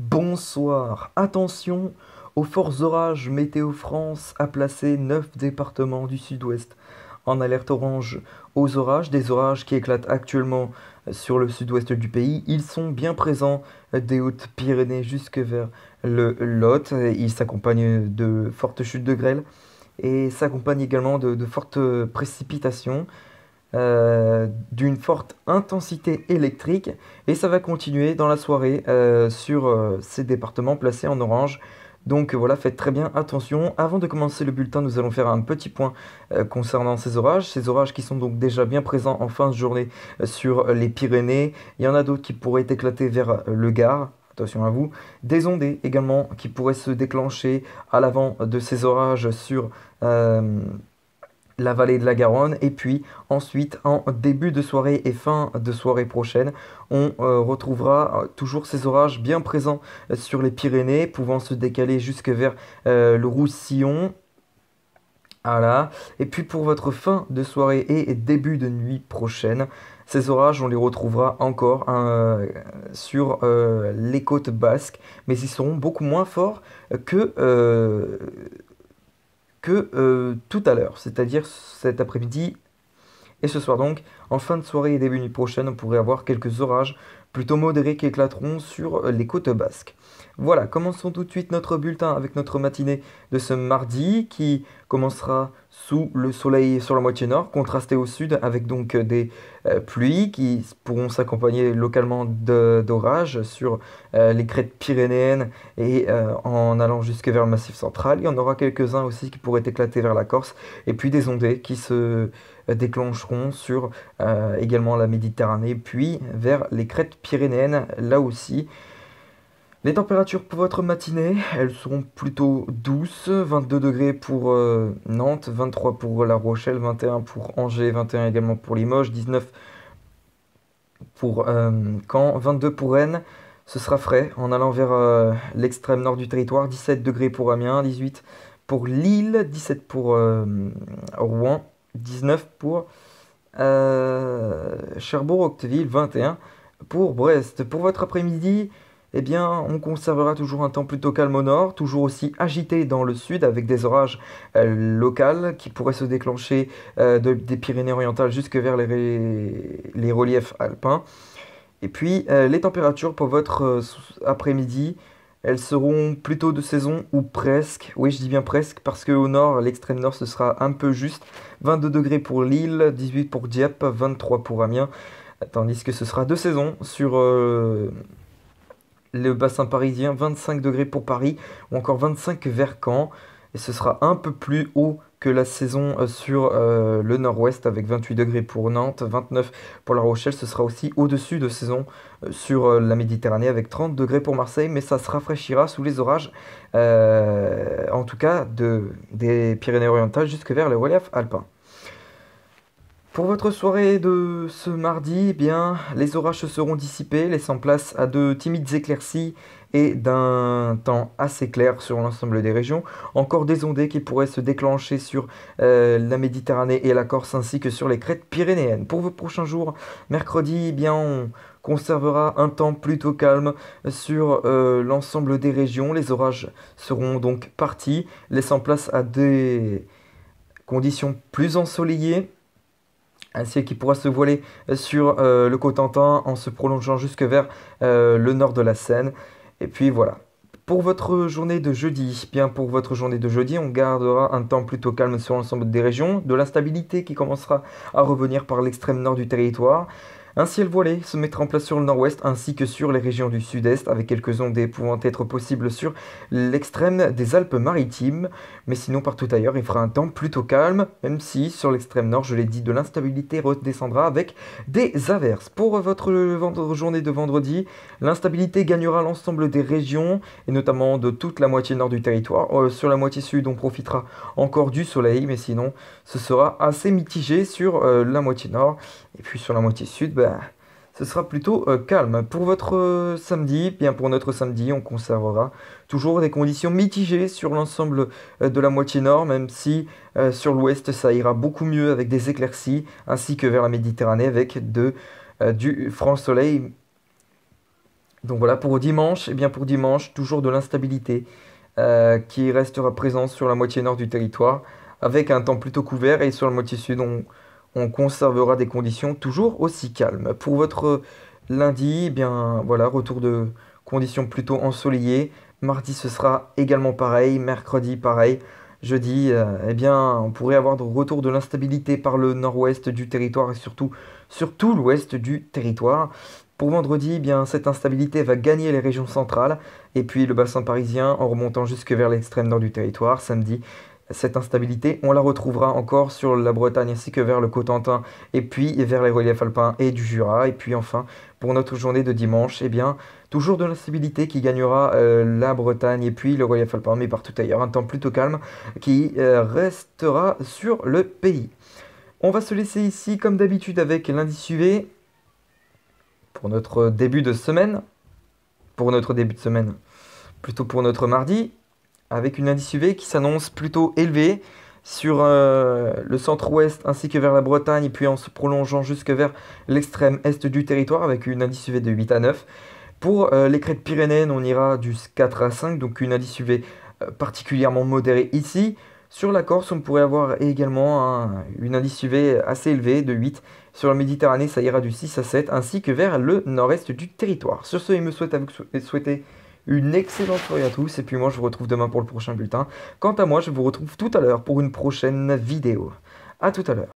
Bonsoir. Attention aux forts orages. Météo France a placé 9 départements du sud-ouest en alerte orange aux orages, des orages qui éclatent actuellement sur le sud-ouest du pays. Ils sont bien présents des Hautes-Pyrénées jusque vers le Lot. Ils s'accompagnent de fortes chutes de grêle et s'accompagnent également de, de fortes précipitations. Euh, d'une forte intensité électrique et ça va continuer dans la soirée euh, sur euh, ces départements placés en orange. Donc voilà, faites très bien attention. Avant de commencer le bulletin, nous allons faire un petit point concernant ces orages. Ces orages qui sont donc déjà bien présents en fin de journée sur les Pyrénées. Il y en a d'autres qui pourraient éclater vers le Gard, attention à vous, des ondées également qui pourraient se déclencher à l'avant de ces orages sur, la vallée de la Garonne. Et puis ensuite, en début de soirée et fin de soirée prochaine, on euh, retrouvera euh, toujours ces orages bien présents euh, sur les Pyrénées, pouvant se décaler jusque vers le Roussillon. Voilà. Et puis pour votre fin de soirée et début de nuit prochaine, ces orages, on les retrouvera encore hein, sur les côtes basques, mais ils seront beaucoup moins forts que que euh, tout à l'heure, c'est-à-dire cet après-midi et ce soir donc. En fin de soirée et début de nuit prochaine, on pourrait avoir quelques orages plutôt modérés qui éclateront sur les côtes basques. Voilà, commençons tout de suite notre bulletin avec notre matinée de ce mardi qui commencera sous le soleil sur la moitié nord, contrasté au sud avec donc euh, des euh, pluies qui pourront s'accompagner localement d'orages sur euh, les crêtes pyrénéennes et en allant jusque vers le massif central. Il y en aura quelques-uns aussi qui pourraient éclater vers la Corse et puis des ondées qui se déclencheront sur également la Méditerranée puis vers les crêtes pyrénéennes là aussi. Les températures pour votre matinée, elles seront plutôt douces, 22 degrés pour euh, Nantes, 23 pour La Rochelle, 21 pour Angers, 21 également pour Limoges, 19 pour euh, Caen, 22 pour Rennes, ce sera frais en allant vers euh, l'extrême nord du territoire, 17 degrés pour Amiens, 18 pour Lille, 17 pour Rouen, 19 pour Cherbourg-Octeville, 21 pour Brest. Pour votre après-midi, eh bien, on conservera toujours un temps plutôt calme au nord, toujours aussi agité dans le sud, avec des orages euh, locales locaux qui pourraient se déclencher euh, des Pyrénées-Orientales jusque vers les, reliefs alpins. Et puis, euh, les températures pour votre après-midi, elles seront plutôt de saison ou presque. Oui, je dis bien presque parce qu'au nord, l'extrême nord, ce sera un peu juste. 22 degrés pour Lille, 18 pour Dieppe, 23 pour Amiens. Tandis que ce sera de saison sur le bassin parisien, 25 degrés pour Paris ou encore 25 vers Caen. Et ce sera un peu plus haut que la saison euh, sur euh, le nord-ouest avec 28 degrés pour Nantes, 29 pour La Rochelle. Ce sera aussi au-dessus de saison euh, sur la Méditerranée avec 30 degrés pour Marseille, mais ça se rafraîchira sous les orages, en tout cas de, des Pyrénées-Orientales jusque vers le relief Alpin. Pour votre soirée de ce mardi, eh bien, les orages se seront dissipés, laissant place à de timides éclaircies et d'un temps assez clair sur l'ensemble des régions. Encore des ondées qui pourraient se déclencher sur euh, la Méditerranée et la Corse ainsi que sur les crêtes pyrénéennes. Pour vos prochains jours, mercredi, eh bien, on conservera un temps plutôt calme sur euh, l'ensemble des régions. Les orages seront donc partis, laissant place à des conditions plus ensoleillées ainsi qui pourra se voiler euh, sur euh, le Cotentin en se prolongeant jusque vers euh, le nord de la Seine. Et puis voilà. Pour votre journée de jeudi, bien pour votre journée de jeudi, on gardera un temps plutôt calme sur l'ensemble des régions, de l'instabilité qui commencera à revenir par l'extrême nord du territoire. Un ciel voilé se mettra en place sur le nord-ouest ainsi que sur les régions du sud-est, avec quelques ondes pouvant être possibles sur l'extrême des Alpes-Maritimes. Mais sinon, partout ailleurs, il fera un temps plutôt calme, même si sur l'extrême nord, je l'ai dit, de l'instabilité redescendra avec des averses. Pour votre journée de vendredi, l'instabilité gagnera l'ensemble des régions, et notamment de toute la moitié nord du territoire. Euh, sur la moitié sud, on profitera encore du soleil, mais sinon, ce sera assez mitigé sur euh, la moitié nord et puis sur la moitié sud, ben, ce sera plutôt euh, calme. Pour votre euh, samedi, bien pour notre samedi, on conservera toujours des conditions mitigées sur l'ensemble euh, de la moitié nord, même si sur l'ouest ça ira beaucoup mieux avec des éclaircies, ainsi que vers la Méditerranée avec du franc soleil. Donc voilà pour dimanche, et bien pour dimanche, toujours de l'instabilité qui restera présente sur la moitié nord du territoire, avec un temps plutôt couvert et sur la moitié sud on on conservera des conditions toujours aussi calmes. Pour votre lundi, eh bien voilà, retour de conditions plutôt ensoleillées. Mardi, ce sera également pareil. Mercredi, pareil. Jeudi, euh, eh bien, on pourrait avoir de retour de l'instabilité par le nord-ouest du territoire et surtout sur tout l'ouest du territoire. Pour vendredi, eh bien, cette instabilité va gagner les régions centrales et puis le bassin parisien en remontant jusque vers l'extrême nord du territoire. Samedi, cette instabilité, on la retrouvera encore sur la Bretagne ainsi que vers le Cotentin et puis vers les reliefs alpins et du Jura. Et puis enfin, pour notre journée de dimanche, eh bien, toujours de l'instabilité qui gagnera euh, la Bretagne et puis le relief alpin, mais partout ailleurs, un temps plutôt calme qui euh, restera sur le pays. On va se laisser ici comme d'habitude avec lundi UV pour notre début de semaine. Pour notre début de semaine, plutôt pour notre mardi avec une indice UV qui s'annonce plutôt élevé sur euh, le centre-ouest ainsi que vers la Bretagne puis en se prolongeant jusque vers l'extrême est du territoire avec une indice UV de 8 à 9. Pour euh, les crêtes pyrénéennes, on ira du 4 à 5, donc une indice UV euh, particulièrement modérée ici. Sur la Corse, on pourrait avoir également une indice UV assez élevée de 8. Sur la Méditerranée, ça ira du 6 à 7, ainsi que vers le nord-est du territoire. Sur ce, il me souhaite vous souhaiter une excellente soirée à tous, et puis moi je vous retrouve demain pour le prochain bulletin. Quant à moi, je vous retrouve tout à l'heure pour une prochaine vidéo. A tout à l'heure.